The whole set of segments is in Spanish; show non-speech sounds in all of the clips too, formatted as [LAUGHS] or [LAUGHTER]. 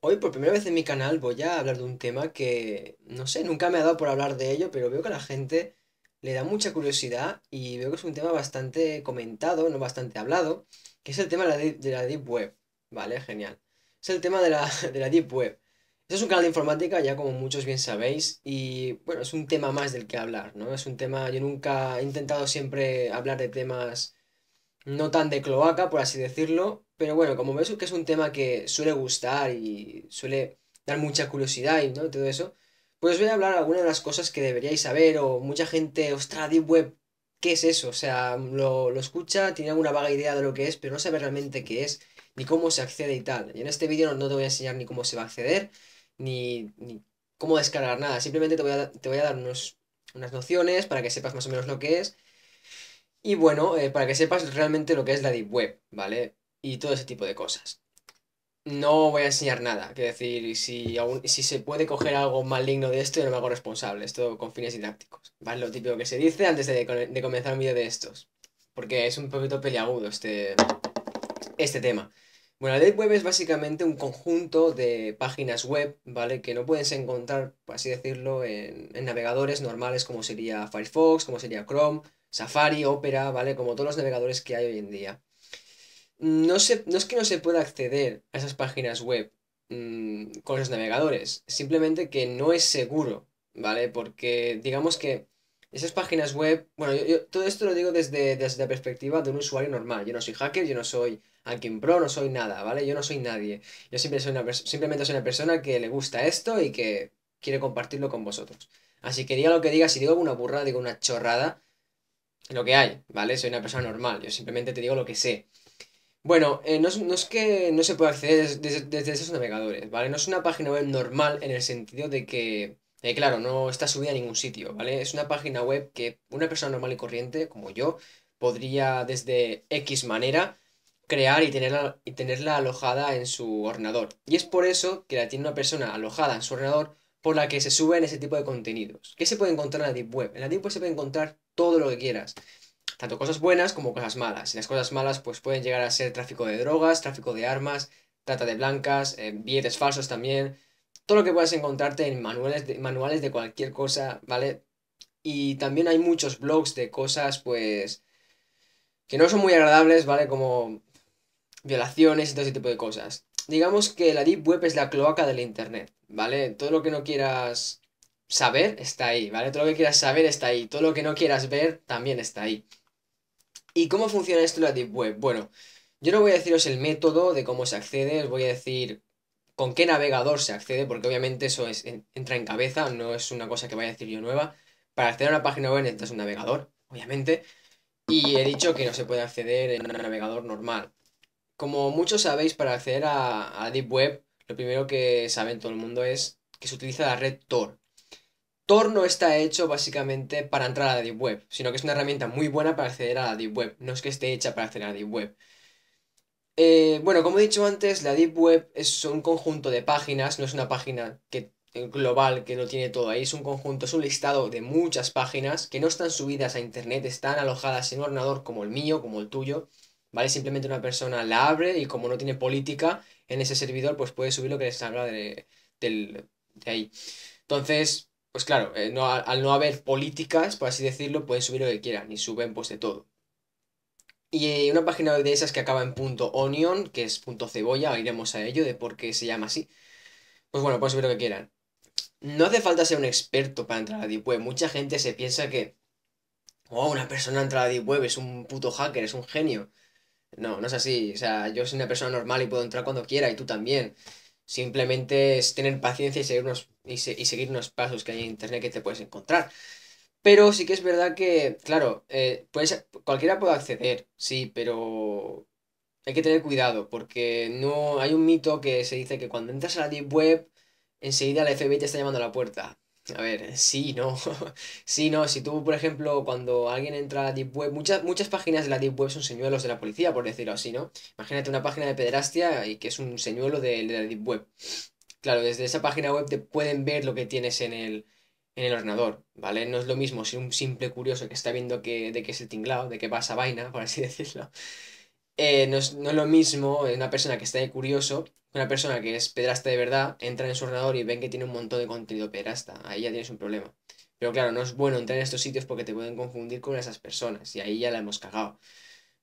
Hoy por primera vez en mi canal voy a hablar de un tema que, no sé, nunca me ha dado por hablar de ello, pero veo que a la gente le da mucha curiosidad y veo que es un tema bastante comentado, no bastante hablado, que es el tema de la, deep, Web. Vale, genial. Es el tema de la, [LAUGHS] de la Deep Web. Este es un canal de informática, ya como muchos bien sabéis, y bueno, es un tema más del que hablar, ¿no? Es un tema, yo nunca he intentado siempre hablar de temas no tan de cloaca, por así decirlo. Pero bueno, como ves que es un tema que suele gustar y suele dar mucha curiosidad y ¿no? todo eso, pues voy a hablar algunas de las cosas que deberíais saber o mucha gente, ostra, Deep Web, ¿qué es eso? O sea, lo, escucha, tiene alguna vaga idea de lo que es, pero no sabe realmente qué es ni cómo se accede y tal. Y en este vídeo no, te voy a enseñar ni cómo se va a acceder, ni, cómo descargar nada. Simplemente te voy a, te voy a dar unas nociones para que sepas más o menos lo que es y bueno, eh, para que sepas realmente lo que es la Deep Web, ¿vale? Y todo ese tipo de cosas. No voy a enseñar nada, quiero decir, si, si se puede coger algo maligno de esto, yo no me hago responsable, esto con fines didácticos, ¿vale? Lo típico que se dice antes de, comenzar un vídeo de estos, porque es un poquito peliagudo este, este tema. Bueno, la Deep Web es básicamente un conjunto de páginas web, ¿vale? Que no puedes encontrar, por así decirlo, en navegadores normales como sería Firefox, como sería Chrome, Safari, Opera, ¿vale? Como todos los navegadores que hay hoy en día. Mm, no, no es que no se pueda acceder a esas páginas web mm, con los navegadores, simplemente que no es seguro, ¿vale? Porque digamos que esas páginas web, bueno, yo, todo esto lo digo desde, desde la perspectiva de un usuario normal. Yo no soy hacker, yo no soy hacking Pro, no soy nada, ¿vale? Yo no soy nadie. Yo soy simplemente soy una persona que le gusta esto y que quiere compartirlo con vosotros. Así que diga lo que diga, si digo una burra, digo una chorrada, lo que hay, ¿vale? Soy una persona normal, yo simplemente te digo lo que sé. Bueno, eh, no, es, que no se pueda acceder desde, esos navegadores, ¿vale? No es una página web normal en el sentido de que, eh, claro, no está subida a ningún sitio, ¿vale? Es una página web que una persona normal y corriente, como yo, podría desde X manera crear y tenerla, y tenerla alojada en su ordenador. Y es por eso que la tiene una persona alojada en su ordenador por la que se suben ese tipo de contenidos. ¿Qué se puede encontrar en la Deep Web? En la Deep Web se puede encontrar todo lo que quieras, tanto cosas buenas como cosas malas. Y las cosas malas pues pueden llegar a ser tráfico de drogas, tráfico de armas, trata de blancas, eh, billetes falsos también, todo lo que puedas encontrarte en manuales de, manuales de cualquier cosa, ¿vale? Y también hay muchos blogs de cosas pues que no son muy agradables, ¿vale? Como violaciones y todo ese tipo de cosas digamos que la Deep Web es la cloaca del Internet, ¿vale? Todo lo que no quieras saber está ahí, ¿vale? Todo lo que quieras saber está ahí, todo lo que no quieras ver también está ahí. ¿Y cómo funciona esto la Deep Web? Bueno, yo no voy a deciros el método de cómo se accede, os voy a decir con qué navegador se accede, porque obviamente eso entra en cabeza, no es una cosa que vaya a decir yo nueva. Para acceder a una página web necesitas un navegador, obviamente, y he dicho que no se puede acceder en un navegador normal. Como muchos sabéis, para acceder a, a Deep Web, lo primero que saben todo el mundo es que se utiliza la red Tor. Tor no está hecho básicamente para entrar a Deep Web, sino que es una herramienta muy buena para acceder a la Deep Web. No es que esté hecha para acceder a la Deep Web. Eh, bueno, como he dicho antes, la Deep Web es un conjunto de páginas, no es una página que, eh, global que lo tiene todo ahí, es un conjunto, es un listado de muchas páginas que no están subidas a Internet, están alojadas en un ordenador como el mío, como el tuyo, ¿vale? Simplemente una persona la abre y como no tiene política en ese servidor, pues puede subir lo que les salga de, ahí. Entonces, pues claro, eh, al no haber políticas, por así decirlo, pueden subir lo que quieran y suben pues de todo. Y eh, una página de esas que acaba en .onion, que es punto .cebolla, iremos a ello de por qué se llama así. Pues bueno, pueden subir lo que quieran. No hace falta ser un experto para entrar a Deep Web. Mucha gente se piensa que, oh, una persona entra a Deep Web, es un puto hacker, es un genio. No, no es así. O sea, yo soy una persona normal y puedo entrar cuando quiera y tú también. Simplemente es tener paciencia y seguir unos, y, pasos que hay en Internet que te puedes encontrar. Pero sí que es verdad que, claro, eh, cualquiera puede acceder, sí, pero hay que tener cuidado porque no hay un mito que se dice que cuando entras a la deep web, enseguida la FBI te está llamando a la puerta. A ver, sí, no. [LAUGHS] sí, no. Si tú, por ejemplo, cuando alguien entra a la Deep Web, muchas, muchas páginas de la Deep Web son señuelos de la policía, por decirlo así, ¿no? Imagínate una página de pederastia y que es un señuelo de, la Deep Web. Claro, desde esa página web te pueden ver lo que tienes en el, en el ordenador, ¿vale? No es lo mismo ser un simple curioso que está viendo que, de qué es el tinglado, de qué pasa vaina, [LAUGHS] por así decirlo, eh, no, es, no, lo mismo una persona que está de curioso una persona que es pedrasta de verdad, entra en su ordenador y ven que tiene un montón de contenido pedrasta. Ahí ya tienes un problema. Pero claro, no es bueno entrar en estos sitios porque te pueden confundir con esas personas y ahí ya la hemos cagado.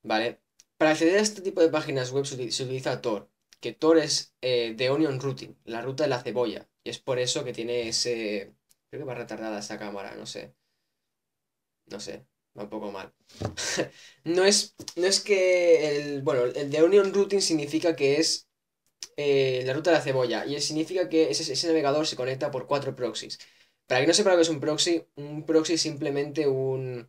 ¿Vale? Para acceder a este tipo de páginas web se utiliza Tor, que Tor es The eh, Onion Routing, la ruta de la cebolla. Y es por eso que tiene ese... Creo que va retardada esa cámara, no sé. No sé un poco mal. [LAUGHS] no, es, no es que el, bueno, el de Union Routing significa que es eh, la ruta de la cebolla y significa que ese, navegador se conecta por cuatro proxies. Para que no sepa lo que es un proxy, un proxy es simplemente un,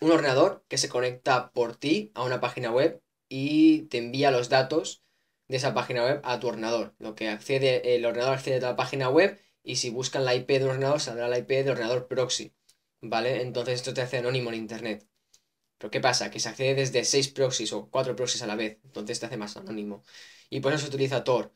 un ordenador que se conecta por ti a una página web y te envía los datos de esa página web a tu ordenador. Lo que accede, el ordenador accede a la página web y si buscan la IP del ordenador, saldrá la IP del ordenador proxy. ¿vale? Entonces esto te hace anónimo en Internet. Pero ¿qué pasa? Que se accede desde seis proxies o cuatro proxies a la vez, entonces te hace más anónimo. Y por eso se utiliza Tor.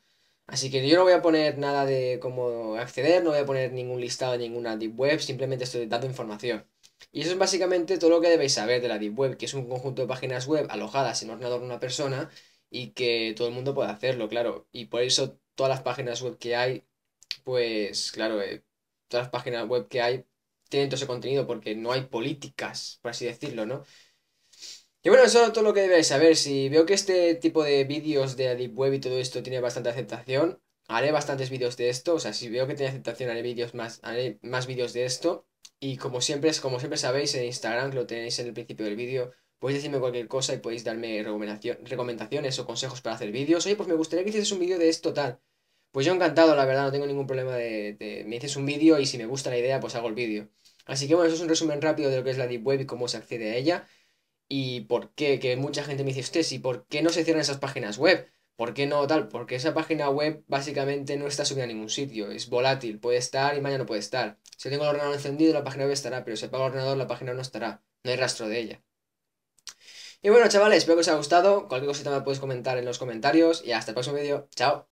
Así que yo no voy a poner nada de cómo acceder, no voy a poner ningún listado de ninguna deep web, simplemente estoy dando información. Y eso es básicamente todo lo que debéis saber de la deep web, que es un conjunto de páginas web alojadas en ordenador de una persona y que todo el mundo puede hacerlo, claro. Y por eso todas las páginas web que hay, pues claro, eh, todas las páginas web que hay tienen todo ese contenido porque no hay políticas, por así decirlo, ¿no? Y bueno, eso es todo lo que debéis saber. Si veo que este tipo de vídeos de la Web y todo esto tiene bastante aceptación, haré bastantes vídeos de esto. O sea, si veo que tiene aceptación, haré vídeos más, haré más vídeos de esto. Y como siempre, como siempre sabéis, en Instagram, que lo tenéis en el principio del vídeo, podéis decirme cualquier cosa y podéis darme recomendaciones o consejos para hacer vídeos. Oye, pues me gustaría que hicieses un vídeo de esto tal. Pues yo encantado, la verdad, no tengo ningún problema de... Me dices un vídeo y si me gusta la idea, pues hago el vídeo. Así que bueno, eso es un resumen rápido de lo que es la Deep Web y cómo se accede a ella. Y por qué, que mucha gente me dice, usted, ¿y por qué no se cierran esas páginas web? ¿Por qué no tal? Porque esa página web básicamente no está subida a ningún sitio, es volátil, puede estar y mañana no puede estar. Si tengo el ordenador encendido, la página web estará, pero si apago el ordenador, la página no estará, no hay rastro de ella. Y bueno, chavales, espero que os haya gustado. Cualquier cosita me podéis comentar en los comentarios y hasta el próximo vídeo. Chao.